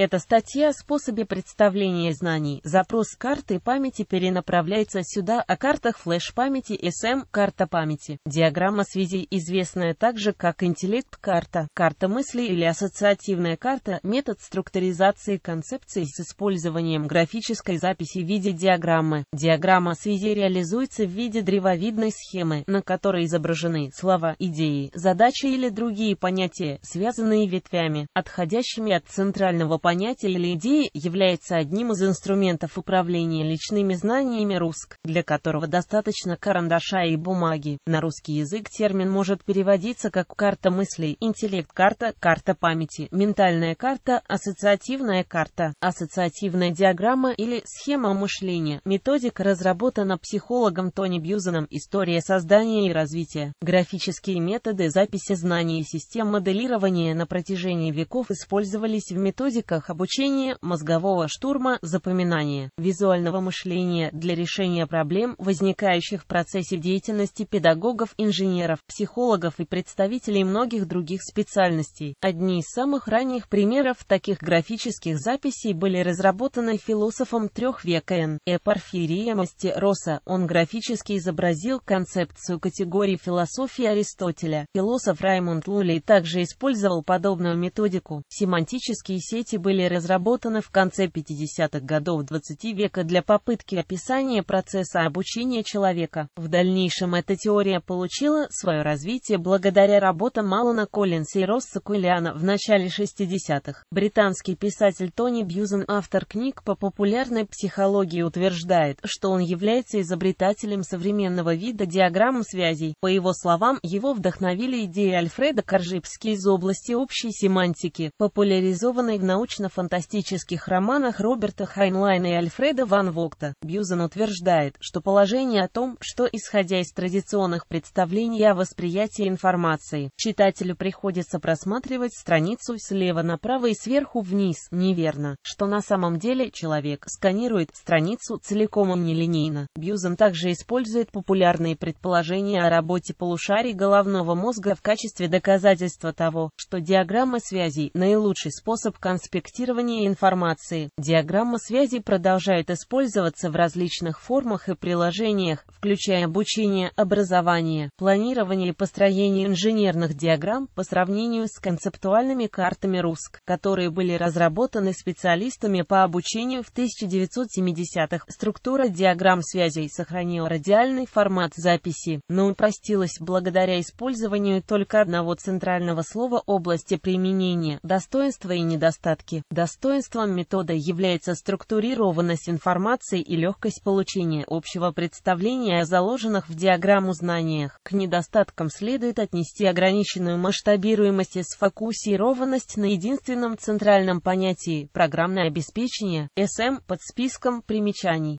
Эта статья о способе представления знаний. Запрос карты памяти перенаправляется сюда о картах флеш-памяти SM «Карта памяти». Диаграмма связи известная также как интеллект-карта, карта мысли или ассоциативная карта, метод структуризации концепций с использованием графической записи в виде диаграммы. Диаграмма связи реализуется в виде древовидной схемы, на которой изображены слова, идеи, задачи или другие понятия, связанные ветвями, отходящими от центрального понятие или идеи является одним из инструментов управления личными знаниями русск для которого достаточно карандаша и бумаги. На русский язык термин может переводиться как «карта мыслей», «интеллект-карта», «карта памяти», «ментальная карта», «ассоциативная карта», «ассоциативная диаграмма» или «схема мышления». Методика разработана психологом Тони Бьюзеном «История создания и развития». Графические методы записи знаний и систем моделирования на протяжении веков использовались в методиках навыках обучения, мозгового штурма, запоминания, визуального мышления для решения проблем, возникающих в процессе деятельности педагогов, инженеров, психологов и представителей многих других специальностей. Одни из самых ранних примеров таких графических записей были разработаны философом трех века Н. Э. Порфирием Астероса. Он графически изобразил концепцию категории философии Аристотеля. Философ Раймонд Лулей также использовал подобную методику. Семантические сети были были разработаны в конце 50-х годов 20 века для попытки описания процесса обучения человека. В дальнейшем эта теория получила свое развитие благодаря работам Малона Коллинса и Росса Кулиана в начале 60-х. Британский писатель Тони Бьюзен, автор книг по популярной психологии, утверждает, что он является изобретателем современного вида диаграмм связей. По его словам, его вдохновили идеи Альфреда Коржипски из области общей семантики, популяризованной в научной научно-фантастических романах Роберта Хайнлайна и Альфреда Ван Вогта. Бьюзен утверждает, что положение о том, что, исходя из традиционных представлений о восприятии информации, читателю приходится просматривать страницу слева направо и сверху вниз, неверно, что на самом деле человек сканирует страницу целиком и нелинейно. Бьюзен также использует популярные предположения о работе полушарий головного мозга в качестве доказательства того, что диаграмма связей – наилучший способ конспирации проектирования информации. Диаграмма связи продолжает использоваться в различных формах и приложениях, включая обучение, образование, планирование и построение инженерных диаграмм по сравнению с концептуальными картами РУСК, которые были разработаны специалистами по обучению в 1970-х. Структура диаграмм связей сохранила радиальный формат записи, но упростилась благодаря использованию только одного центрального слова области применения, достоинства и недостатки обработки. Достоинством метода является структурированность информации и легкость получения общего представления о заложенных в диаграмму знаниях. К недостаткам следует отнести ограниченную масштабируемость и сфокусированность на единственном центральном понятии «программное обеспечение» (СМ) под списком примечаний.